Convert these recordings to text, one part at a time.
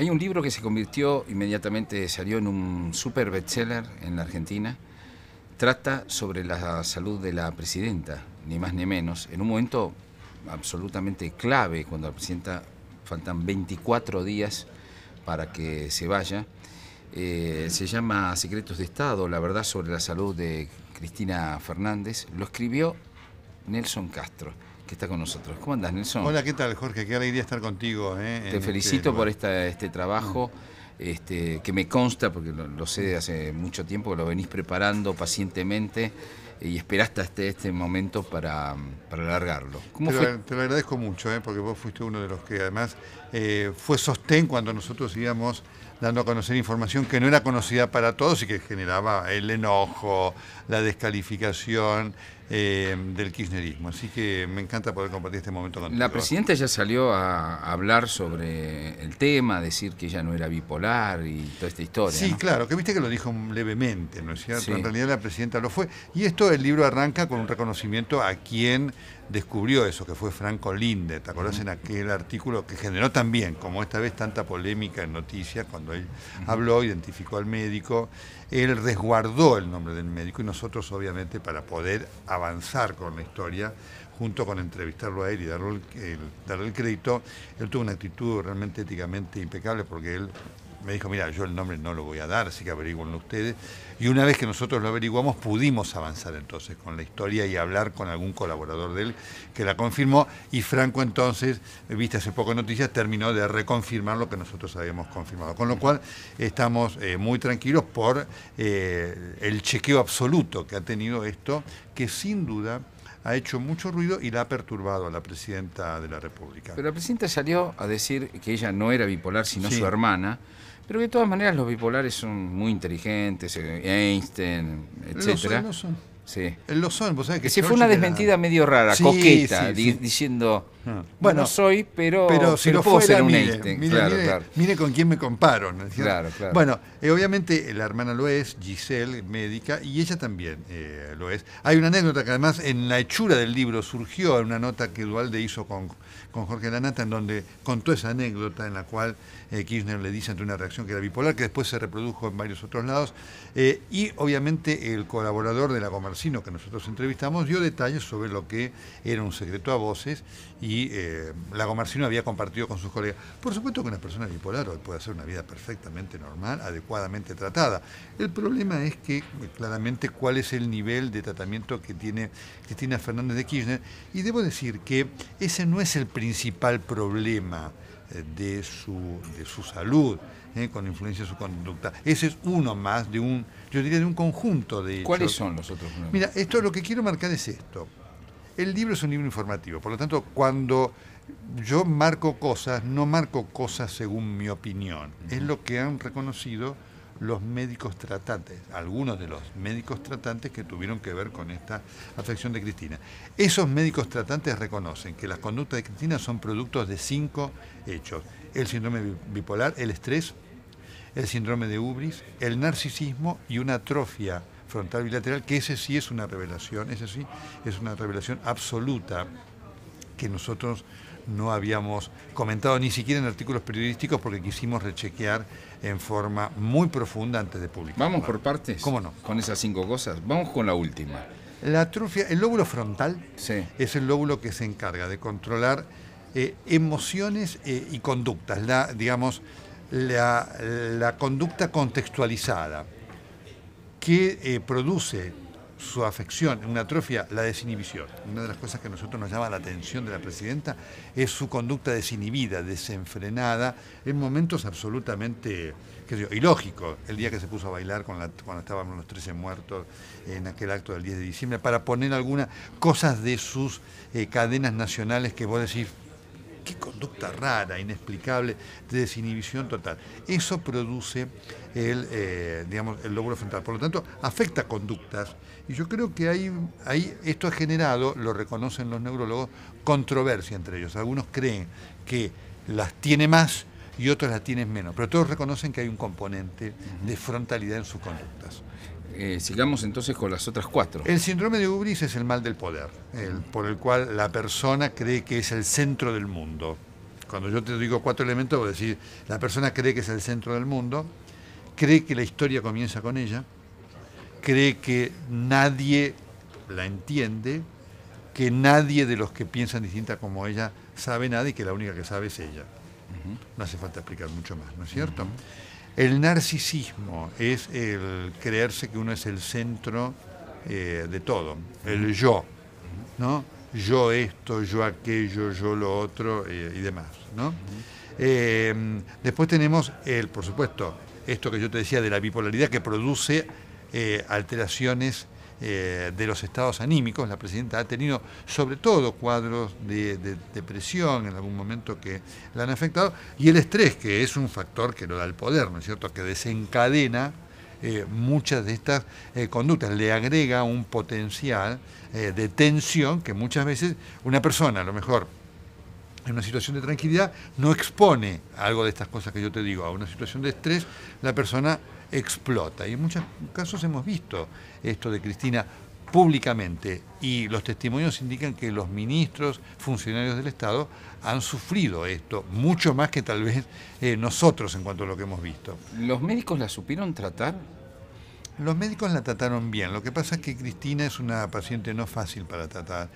Hay un libro que se convirtió inmediatamente, salió en un super bestseller en la Argentina. Trata sobre la salud de la presidenta, ni más ni menos, en un momento absolutamente clave, cuando la presidenta faltan 24 días para que se vaya. Eh, se llama Secretos de Estado, la verdad sobre la salud de Cristina Fernández. Lo escribió Nelson Castro que está con nosotros. ¿Cómo andas, Nelson? Hola, ¿qué tal, Jorge? Qué alegría estar contigo. ¿eh? Te este felicito por esta, este trabajo. Este, que me consta, porque lo, sé desde hace mucho tiempo, lo venís preparando pacientemente y esperaste hasta este momento para, alargarlo. te, Lo, agradezco mucho, ¿eh? porque vos fuiste uno de los que además eh, fue sostén cuando nosotros íbamos dando a conocer información que no era conocida para todos y que generaba el enojo, la descalificación eh, del kirchnerismo. Así que me encanta poder compartir este momento contigo. La presidenta ya salió a hablar sobre el tema, decir que ella no era bipolar y toda esta historia. Sí, claro, que viste que lo dijo levemente, ¿no es cierto? En realidad la presidenta lo fue. Y esto el libro arranca con un reconocimiento a quien descubrió eso, que fue Franco Linde. ¿Te acuerdas en aquel artículo que generó también, como esta vez, tanta polémica en noticias, cuando él habló, identificó al médico, él resguardó el nombre del médico y nosotros, obviamente, para poder avanzar con la historia, junto con entrevistarlo a él y darle el crédito, él tuvo una actitud realmente éticamente impecable porque él me dijo, mira, yo el nombre no lo voy a dar, así que averigüenlo ustedes. Y una vez que nosotros lo averiguamos, pudimos avanzar entonces con la historia y hablar con algún colaborador de él que la confirmó. Y Franco entonces, viste hace poco noticias, terminó de reconfirmar lo que nosotros habíamos confirmado. Con lo cual estamos eh, muy tranquilos por eh, el chequeo absoluto que ha tenido esto, que sin duda ha hecho mucho ruido y la ha perturbado a la presidenta de la República. Pero la presidenta salió a decir que ella no era bipolar, sino su hermana. Pero de todas maneras los bipolares son muy inteligentes, eh, Einstein, etcétera. Lo son, lo son. Sí. Eh, lo son, vos sabés que... Se fue una desmentida medio rara, coqueta, diciendo, ah. bueno, no soy, pero, pero si lo puedo un Einstein. claro, claro. mire, con quién me comparo. Claro, claro. Bueno, eh, obviamente la hermana lo es, Giselle, médica, y ella también lo es. Hay una anécdota que además en la hechura del libro surgió, una nota que Dualde hizo con con Jorge Lanata, en donde contó esa anécdota en la cual eh, Kirchner le dice ante una reacción que era bipolar, que después se reprodujo en varios otros lados. Eh, y obviamente el colaborador de la que nosotros entrevistamos dio detalles sobre lo que era un secreto a voces y eh, la había compartido con sus colegas. Por supuesto que una persona bipolar puede hacer una vida perfectamente normal, adecuadamente tratada. El problema es que eh, claramente cuál es el nivel de tratamiento que tiene Cristina Fernández de Kirchner. Y debo decir que ese no es el principal problema eh, de su, de su salud, eh, con influencia de su conducta. Ese es uno más de un, yo diría, de un conjunto de... ¿Cuáles son los otros? Mira, esto lo que quiero marcar es esto. El libro es un libro informativo, por lo tanto, cuando yo marco cosas, no marco cosas según mi opinión. Es lo que han reconocido los médicos tratantes, algunos de los médicos tratantes que tuvieron que ver con esta afección de Cristina. Esos médicos tratantes reconocen que las conductas de Cristina son productos de cinco hechos. El síndrome bipolar, el estrés, el síndrome de Ubris, el narcisismo y una atrofia frontal bilateral, que ese sí es una revelación, ese sí es una revelación absoluta que nosotros no habíamos comentado ni siquiera en artículos periodísticos porque quisimos rechequear en forma muy profunda antes de publicar. Vamos por partes. ¿Cómo no? Con esas cinco cosas. Vamos con la última. La trufia, el lóbulo frontal es el lóbulo que se encarga de controlar eh, emociones eh, y conductas, la, digamos, la, conducta contextualizada que eh, produce su afección, una atrofia, la desinhibición. Una de las cosas que a nosotros nos llama la atención de la presidenta es su conducta desinhibida, desenfrenada, en momentos absolutamente ilógicos. El día que se puso a bailar cuando estábamos los 13 muertos en aquel acto del 10 de diciembre, para poner algunas cosas de sus eh, cadenas nacionales que vos decís, qué conducta rara, inexplicable, de desinhibición total. Eso produce el, eh, digamos, el lóbulo frontal. Por lo tanto, afecta conductas. Y yo creo que hay esto ha generado, lo reconocen los neurólogos, controversia entre ellos. Algunos creen que las tiene más y otros las tienen menos. Pero todos reconocen que hay un componente de frontalidad en sus conductas. Eh, sigamos entonces con las otras cuatro. El síndrome de Ubris es el mal del poder, por el cual la persona cree que es el centro del mundo. Cuando yo te digo cuatro elementos, voy a decir, la persona cree que es el centro del mundo, cree que la historia comienza con ella, cree que nadie la entiende, que nadie de los que piensan distinta como ella sabe nada y que la única que sabe es ella. No hace falta explicar mucho más, ¿no es cierto? El narcisismo es el creerse que uno es el centro eh, de todo, el yo, ¿no? Yo esto, yo aquello, yo lo otro y demás, em, después tenemos, el, por supuesto, esto que yo te decía de la bipolaridad que produce eh, alteraciones eh, de los estados anímicos. La presidenta ha tenido sobre todo cuadros de, depresión en algún momento que la han afectado y el estrés, que es un factor que lo da el poder, ¿no es cierto?, que desencadena eh, muchas de estas eh, conductas, le agrega un potencial de tensión que muchas veces una persona a lo mejor en una situación de tranquilidad no expone algo de estas cosas que yo te digo, a una situación de estrés, la persona explota. Y en muchos casos hemos visto esto de Cristina públicamente y los testimonios indican que los ministros, funcionarios del Estado han sufrido esto, mucho más que tal vez eh, nosotros en cuanto a lo que hemos visto. ¿Los médicos la supieron tratar? Los médicos la trataron bien, lo que pasa es que Cristina es una paciente no fácil para tratar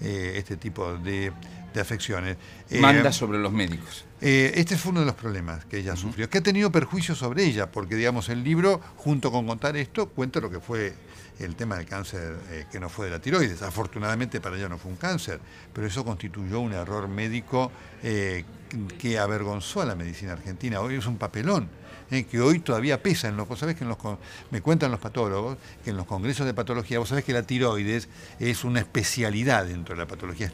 eh, este tipo de de afecciones. Eh, Manda sobre los médicos. Eh, este fue uno de los problemas que ella sufrió, que ha tenido perjuicio sobre ella, porque digamos el libro, junto con contar esto, cuenta lo que fue el tema del cáncer eh, que no fue de la tiroides. Afortunadamente para ella no fue un cáncer, pero eso constituyó un error médico que avergonzó a la medicina argentina. Hoy es un papelón. que hoy todavía pesa. En vos que los, me cuentan los patólogos que en los congresos de patología, vos sabés que la tiroides es una especialidad dentro de la patología. Es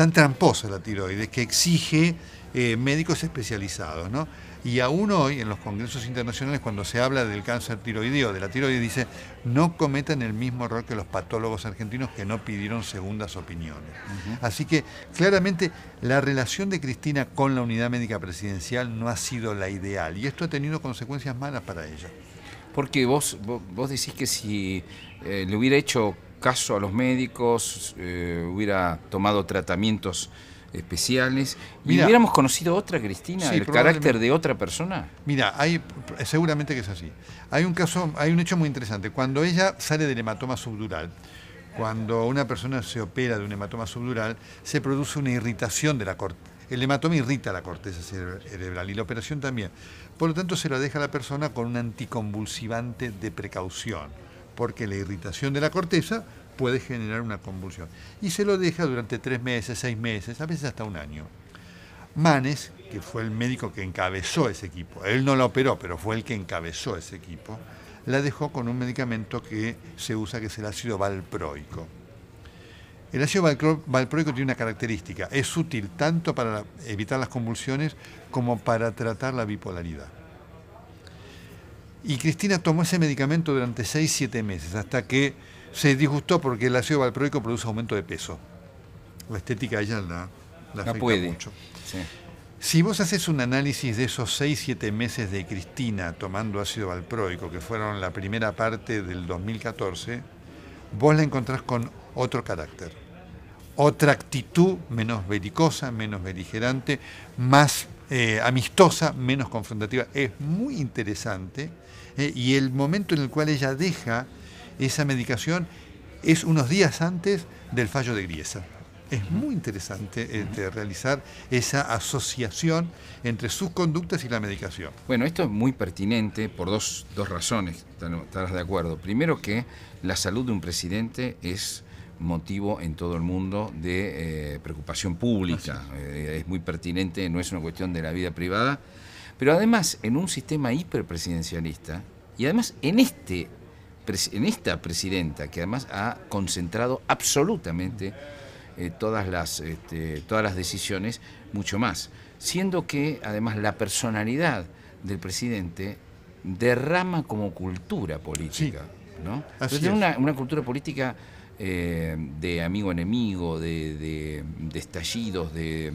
tan tramposa la tiroides que exige eh, médicos especializados, ¿no? Y aún hoy en los congresos internacionales cuando se habla del cáncer tiroideo, de la tiroides, dice, no cometan el mismo error que los patólogos argentinos que no pidieron segundas opiniones. Así que claramente la relación de Cristina con la unidad médica presidencial no ha sido la ideal y esto ha tenido consecuencias malas para ella. Porque vos, vos, decís que si eh, le hubiera hecho caso a los médicos, eh, hubiera tomado tratamientos especiales. ¿Y hubiéramos conocido otra, Cristina? ¿El carácter de otra persona? Mira, hay, seguramente que es así. Hay un caso, hay un hecho muy interesante. Cuando ella sale del hematoma subdural, cuando una persona se opera de un hematoma subdural, se produce una irritación de la corte El hematoma irrita la corteza cerebral y la operación también. Por lo tanto, se la deja a la persona con un anticonvulsivante de precaución porque la irritación de la corteza puede generar una convulsión. Y se lo deja durante tres meses, seis meses, a veces hasta un año. Manes, que fue el médico que encabezó ese equipo, él no la operó, pero fue el que encabezó ese equipo, la dejó con un medicamento que se usa, que es el ácido valproico. El ácido valproico tiene una característica, es útil tanto para evitar las convulsiones como para tratar la bipolaridad. Y Cristina tomó ese medicamento durante 6, 7 meses, hasta que se disgustó porque el ácido valproico produce aumento de peso. La estética de ella la, la mucho. Si vos haces un análisis de esos 6, 7 meses de Cristina tomando ácido valproico, que fueron la primera parte del 2014, vos la encontrás con otro carácter, otra actitud menos belicosa, menos beligerante, más eh, amistosa, menos confrontativa. Es muy interesante ¿eh? y el momento en el cual ella deja esa medicación es unos días antes del fallo de Griesa. Es muy interesante este, realizar esa asociación entre sus conductas y la medicación. Bueno, esto es muy pertinente por dos, dos razones, estarás de acuerdo. Primero que la salud de un presidente es motivo en todo el mundo de eh, preocupación pública. Eh, es muy pertinente, no es una cuestión de la vida privada, pero además, en un sistema hiperpresidencialista, y además en, este, en esta presidenta, que además ha concentrado absolutamente eh, todas, las, este, todas las decisiones, mucho más, siendo que además la personalidad del presidente derrama como cultura política. ¿no? Una, cultura política eh, de amigo-enemigo, de, de, estallidos, de...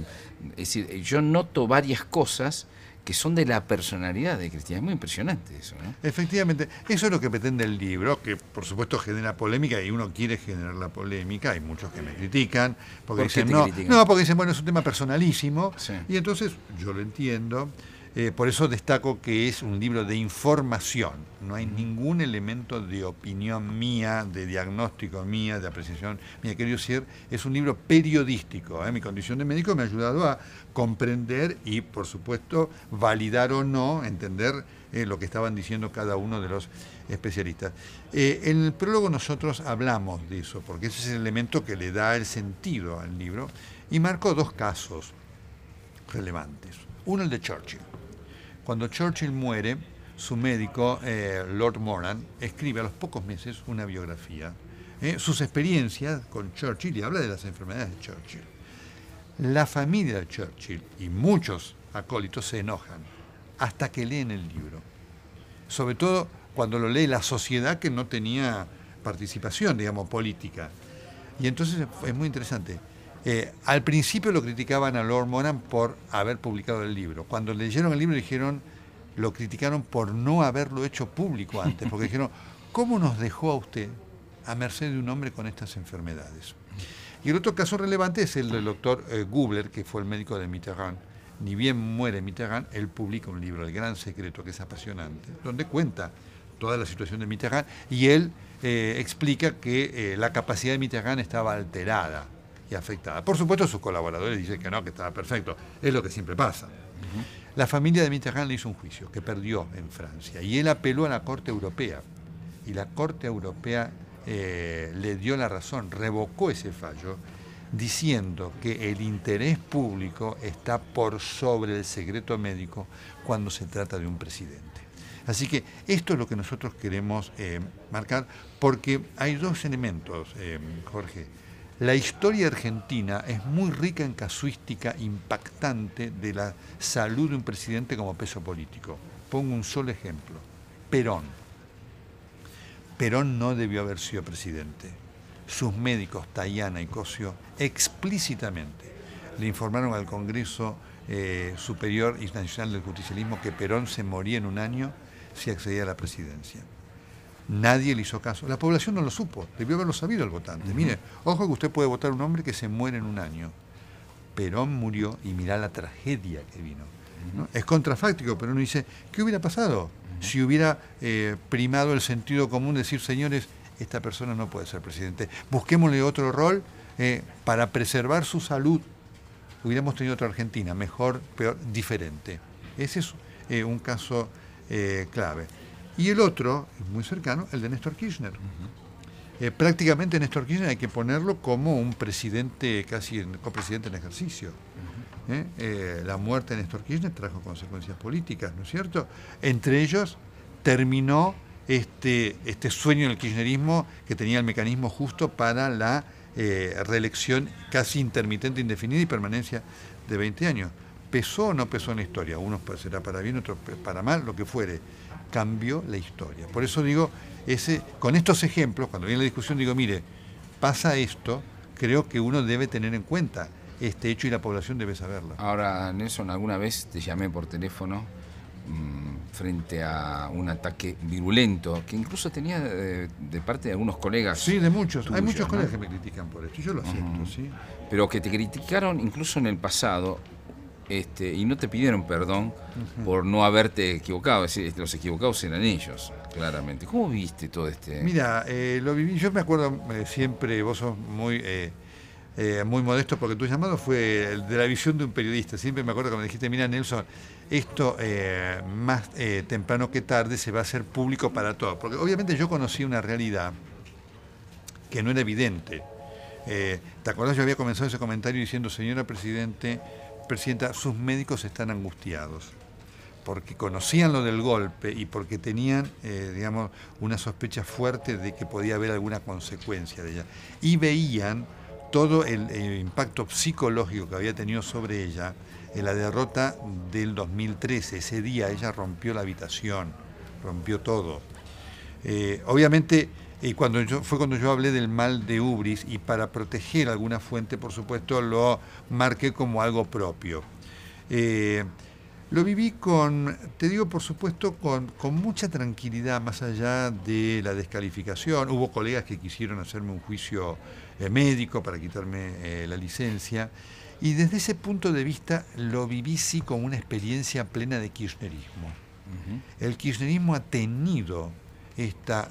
Es decir, yo noto varias cosas que son de la personalidad de Cristina. Es muy impresionante eso, ¿no? Efectivamente, eso es lo que pretende el libro, que por supuesto genera polémica y uno quiere generar la polémica. Hay muchos que me critican porque dicen, no, no, porque dicen, bueno, es un tema personalísimo. Y entonces yo lo entiendo. Eh, por eso destaco que es un libro de información, no hay ningún elemento de opinión mía, de diagnóstico mía, de apreciación mía. querido decir, es un libro periodístico. ¿eh? Mi condición de médico me ha ayudado a comprender y, por supuesto, validar o no, entender eh, lo que estaban diciendo cada uno de los especialistas. en el prólogo nosotros hablamos de eso, porque ese es el elemento que le da el sentido al libro, y marco dos casos relevantes. Uno el de Churchill cuando Churchill muere, su médico, eh, Lord Moran, escribe a los pocos meses una biografía. Eh, sus experiencias con Churchill y habla de las enfermedades de Churchill. La familia de Churchill y muchos acólitos se enojan hasta que leen el libro. Sobre todo cuando lo lee la sociedad que no tenía participación, digamos, política. Y entonces es muy interesante. Eh, al principio lo criticaban a Lord Moran por haber publicado el libro. Cuando leyeron el libro dijeron, lo criticaron por no haberlo hecho público antes, porque dijeron, ¿cómo nos dejó a usted a merced de un hombre con estas enfermedades? Y el otro caso relevante es el del doctor eh, Gubler, que fue el médico de Mitterrand. Ni bien muere Mitterrand, él publica un libro, El Gran Secreto, que es apasionante, donde cuenta toda la situación de Mitterrand y él eh, explica que la capacidad de Mitterrand estaba alterada y afectada. Por supuesto, sus colaboradores dicen que no, que estaba perfecto. Es lo que siempre pasa. La familia de Mitterrand le hizo un juicio que perdió en Francia y él apeló a la Corte Europea. Y la Corte Europea eh, le dio la razón, revocó ese fallo diciendo que el interés público está por sobre el secreto médico cuando se trata de un presidente. Así que esto es lo que nosotros queremos eh, marcar porque hay dos elementos, eh, Jorge la historia argentina es muy rica en casuística impactante de la salud de un presidente como peso político. Pongo un solo ejemplo. Perón. Perón no debió haber sido presidente. Sus médicos, Tayana y Cosio, explícitamente le informaron al Congreso eh, Superior Internacional del Justicialismo que Perón se moría en un año si accedía a la presidencia. Nadie le hizo caso. La población no lo supo, debió haberlo sabido el votante. Mire, ojo que usted puede votar un hombre que se muere en un año. Perón murió y mirá la tragedia que vino. Es contrafáctico, pero uno dice, ¿qué hubiera pasado si hubiera eh, primado el sentido común de decir, señores, esta persona no puede ser presidente? Busquémosle otro rol eh, para preservar su salud. Hubiéramos tenido otra Argentina, mejor, peor, diferente. Ese es eh, un caso clave. Y el otro, muy cercano, el de Néstor Kirchner. Eh, prácticamente Néstor Kirchner hay que ponerlo como un presidente, casi en, copresidente en ejercicio. Eh, eh, la muerte de Néstor Kirchner trajo consecuencias políticas, ¿no es cierto? Entre ellos terminó este, este sueño del kirchnerismo que tenía el mecanismo justo para la reelección casi intermitente, indefinida y permanencia de 20 años pesó o no pesó en la historia, unos será para bien, otros para mal, lo que fuere, cambió la historia. Por eso digo, ese, con estos ejemplos, cuando viene la discusión, digo, mire, pasa esto, creo que uno debe tener en cuenta este hecho y la población debe saberlo. Ahora, Nelson, alguna vez te llamé por teléfono mm, frente a un ataque virulento que incluso tenía de, parte de algunos colegas. Sí, de muchos. Hay muchos colegas que me critican por esto, yo lo acepto, Pero que te criticaron incluso en el pasado este, y no te pidieron perdón por no haberte equivocado, es decir, los equivocados eran ellos, claramente. ¿Cómo viste todo este...? Mira, eh, lo viví, yo me acuerdo eh, siempre, vos sos muy... Eh, muy modesto porque tu llamado fue de la visión de un periodista. Siempre me acuerdo cuando dijiste, mira Nelson, esto más temprano que tarde se va a hacer público para todos. Porque obviamente yo conocí una realidad que no era evidente. ¿Te acordás? Yo había comenzado ese comentario diciendo, señora Presidente, Presidenta, sus médicos están angustiados porque conocían lo del golpe y porque tenían, eh, digamos, una sospecha fuerte de que podía haber alguna consecuencia de ella. Y veían todo el, impacto psicológico que había tenido sobre ella en la derrota del 2013. Ese día ella rompió la habitación, rompió todo. Eh, obviamente y cuando yo, fue cuando yo hablé del mal de Ubris y para proteger alguna fuente, por supuesto, lo marqué como algo propio. Eh, lo viví con, te digo por supuesto, con, mucha tranquilidad, más allá de la descalificación. Hubo colegas que quisieron hacerme un juicio eh, médico para quitarme eh, la licencia. Y desde ese punto de vista lo viví sí como una experiencia plena de kirchnerismo. El kirchnerismo ha tenido esta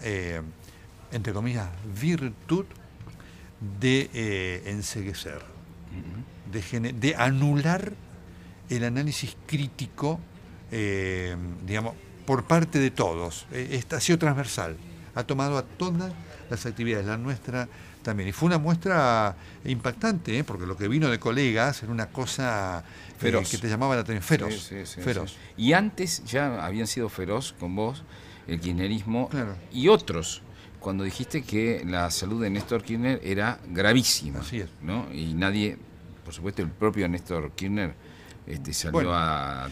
entre comillas, virtud de eh, de, anular el análisis crítico, eh, digamos, por parte de todos. E, Esta ha sido transversal, ha tomado a todas las actividades, la nuestra también. Y fue una muestra impactante, ¿eh? porque lo que vino de colegas era una cosa eh, feroz. que te llamaba la atención, feroz. Y antes ya habían sido feroz con vos, el kirchnerismo y otros cuando dijiste que la salud de Néstor Kirchner era gravísima. Así es. ¿no? Y nadie, por supuesto, el propio Néstor Kirchner este, salió a,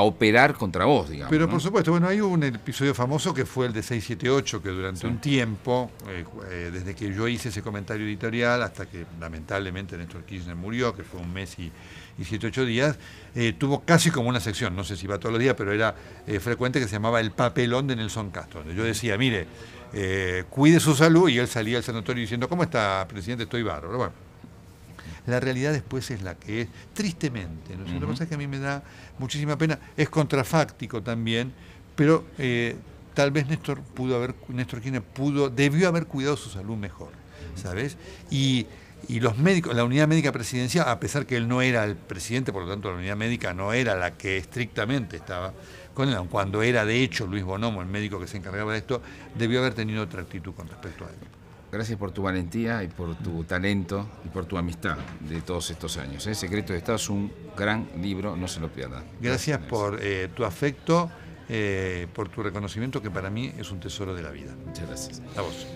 operar contra vos, digamos. Pero por supuesto, bueno, hay un episodio famoso que fue el de 678, que durante un tiempo, eh, eh, desde que yo hice ese comentario editorial hasta que lamentablemente Néstor Kirchner murió, que fue un mes y, siete 7-8 días, eh, tuvo casi como una sección, no sé si va todos los días, pero era frecuente que se llamaba El papelón de Nelson Castro, donde yo decía, mire, eh, cuide su salud y él salía al sanatorio diciendo, ¿cómo está, presidente? Estoy bárbaro. Bueno, la realidad después es la que es, tristemente. Lo que pasa es que a mí me da muchísima pena, es contrafáctico también, pero eh, tal vez Néstor pudo haber, Néstor Kirchner pudo, debió haber cuidado su salud mejor, ¿sabes? Y y los médicos, la unidad médica presidencial, a pesar que él no era el presidente, por lo tanto la unidad médica no era la que estrictamente estaba con él, cuando era de hecho Luis Bonomo el médico que se encargaba de esto, debió haber tenido otra actitud con respecto a él. Gracias por tu valentía y por tu talento y por tu amistad de todos estos años. ¿eh? Secreto de Estado es un gran libro, no se lo pierdan. Gracias, por eh, tu afecto. Eh, por tu reconocimiento que para mí es un tesoro de la vida. Muchas gracias. A vos.